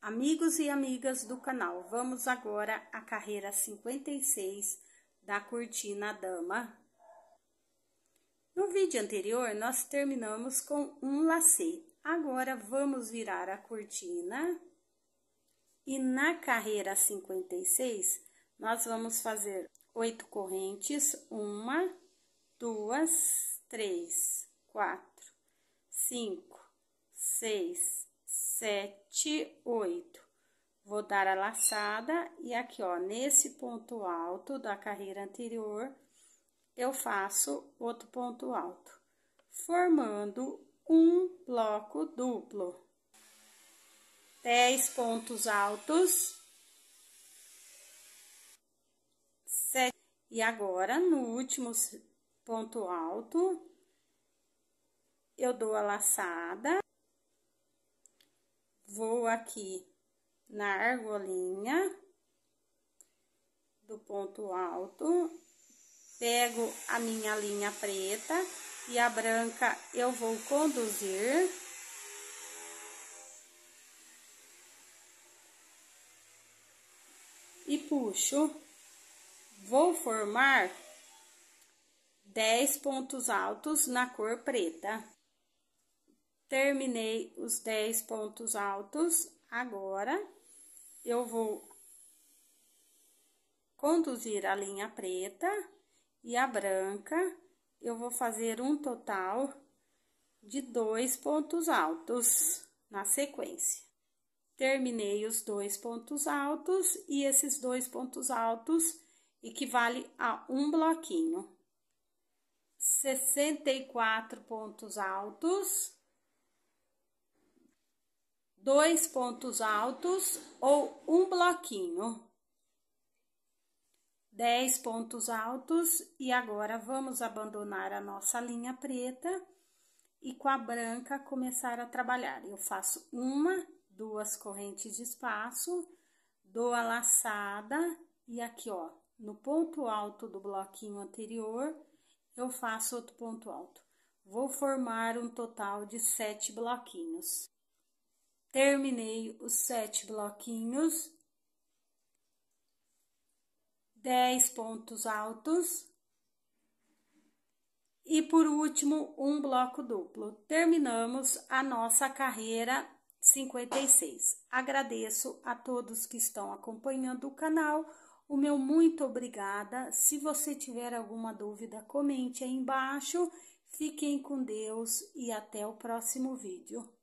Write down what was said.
Amigos e amigas do canal, vamos agora à carreira 56 da cortina dama. No vídeo anterior, nós terminamos com um lacê. Agora, vamos virar a cortina. E na carreira 56, nós vamos fazer oito correntes. Uma, duas, três, quatro, cinco, seis, sete, oito. Vou dar a laçada e aqui, ó, nesse ponto alto da carreira anterior, eu faço outro ponto alto, formando um bloco duplo. Dez pontos altos. Sete. E agora, no último ponto alto, eu dou a laçada vou aqui na argolinha do ponto alto, pego a minha linha preta e a branca eu vou conduzir. E puxo, vou formar 10 pontos altos na cor preta. Terminei os 10 pontos altos. Agora, eu vou conduzir a linha preta e a branca. Eu vou fazer um total de dois pontos altos na sequência. Terminei os dois pontos altos e esses dois pontos altos equivale a um bloquinho. 64 pontos altos dois pontos altos ou um bloquinho. Dez pontos altos e agora vamos abandonar a nossa linha preta e com a branca começar a trabalhar. Eu faço uma, duas correntes de espaço, dou a laçada e aqui, ó, no ponto alto do bloquinho anterior, eu faço outro ponto alto. Vou formar um total de sete bloquinhos terminei os sete bloquinhos, dez pontos altos e por último um bloco duplo. Terminamos a nossa carreira 56. Agradeço a todos que estão acompanhando o canal. O meu muito obrigada. Se você tiver alguma dúvida, comente aí embaixo. Fiquem com Deus e até o próximo vídeo.